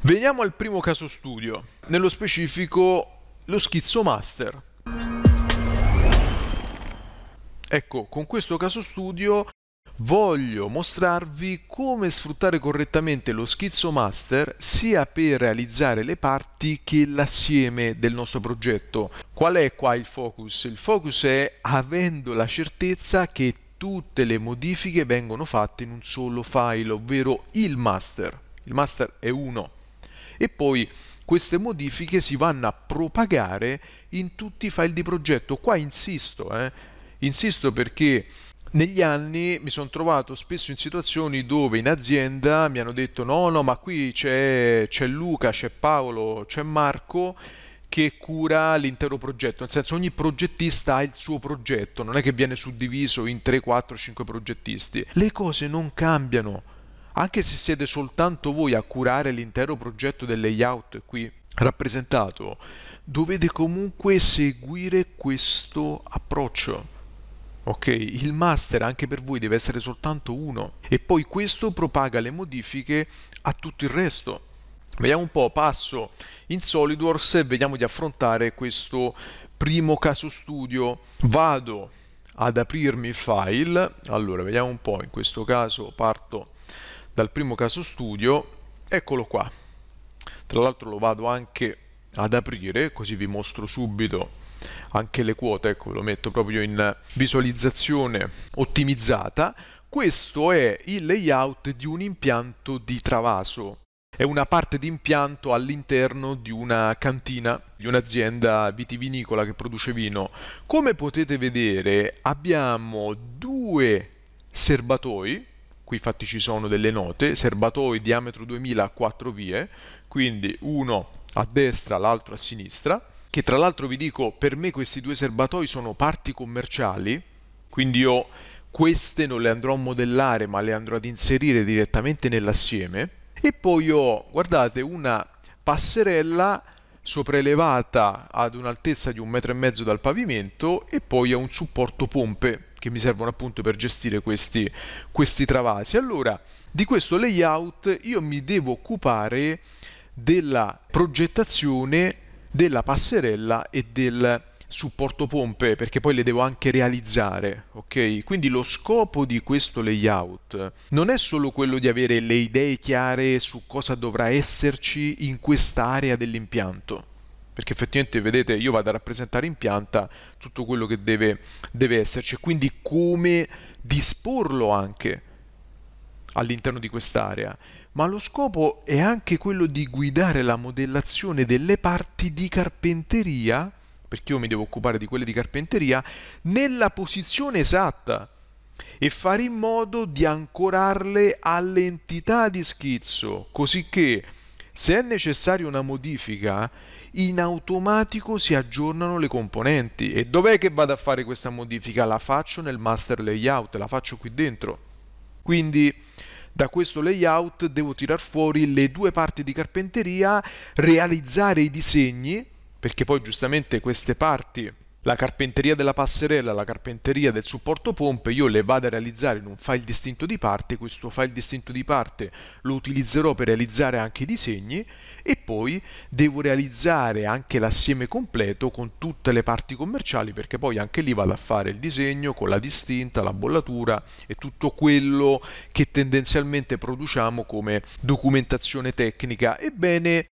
Veniamo al primo caso studio, nello specifico lo schizzo master. Ecco, con questo caso studio voglio mostrarvi come sfruttare correttamente lo schizzo master sia per realizzare le parti che l'assieme del nostro progetto. Qual è qua il focus? Il focus è avendo la certezza che tutte le modifiche vengono fatte in un solo file, ovvero il master. Il master è uno e poi queste modifiche si vanno a propagare in tutti i file di progetto. Qua insisto, eh? insisto perché negli anni mi sono trovato spesso in situazioni dove in azienda mi hanno detto no, no, ma qui c'è, c'è Luca, c'è Paolo, c'è Marco che cura l'intero progetto, nel senso ogni progettista ha il suo progetto, non è che viene suddiviso in 3, 4, 5 progettisti. Le cose non cambiano anche se siete soltanto voi a curare l'intero progetto del layout qui rappresentato, dovete comunque seguire questo approccio. Ok, il master anche per voi deve essere soltanto uno e poi questo propaga le modifiche a tutto il resto. Vediamo un po', passo in SolidWorks e vediamo di affrontare questo primo caso studio. Vado ad aprirmi il file, allora vediamo un po', in questo caso parto dal primo caso studio, eccolo qua. Tra l'altro lo vado anche ad aprire, così vi mostro subito anche le quote, ecco, lo metto proprio in visualizzazione ottimizzata. Questo è il layout di un impianto di travaso. È una parte di impianto all'interno di una cantina, di un'azienda vitivinicola che produce vino. Come potete vedere abbiamo due serbatoi qui infatti ci sono delle note, serbatoi diametro 2000 a quattro vie, quindi uno a destra, l'altro a sinistra, che tra l'altro vi dico, per me questi due serbatoi sono parti commerciali, quindi io queste non le andrò a modellare, ma le andrò ad inserire direttamente nell'assieme, e poi ho, guardate, una passerella sopraelevata ad un'altezza di un metro e mezzo dal pavimento e poi a un supporto pompe che mi servono appunto per gestire questi, questi travasi. Allora, di questo layout io mi devo occupare della progettazione della passerella e del supporto pompe perché poi le devo anche realizzare ok quindi lo scopo di questo layout non è solo quello di avere le idee chiare su cosa dovrà esserci in quest'area dell'impianto perché effettivamente vedete io vado a rappresentare in pianta tutto quello che deve, deve esserci e quindi come disporlo anche all'interno di quest'area, ma lo scopo è anche quello di guidare la modellazione delle parti di carpenteria, perché io mi devo occupare di quelle di carpenteria, nella posizione esatta e fare in modo di ancorarle all'entità di schizzo, così che se è necessaria una modifica, in automatico si aggiornano le componenti. E dov'è che vado a fare questa modifica? La faccio nel master layout, la faccio qui dentro. Quindi da questo layout devo tirar fuori le due parti di carpenteria, realizzare i disegni, perché poi giustamente queste parti la carpenteria della passerella, la carpenteria del supporto pompe, io le vado a realizzare in un file distinto di parte, questo file distinto di parte lo utilizzerò per realizzare anche i disegni e poi devo realizzare anche l'assieme completo con tutte le parti commerciali perché poi anche lì vado a fare il disegno con la distinta, la bollatura e tutto quello che tendenzialmente produciamo come documentazione tecnica. Ebbene,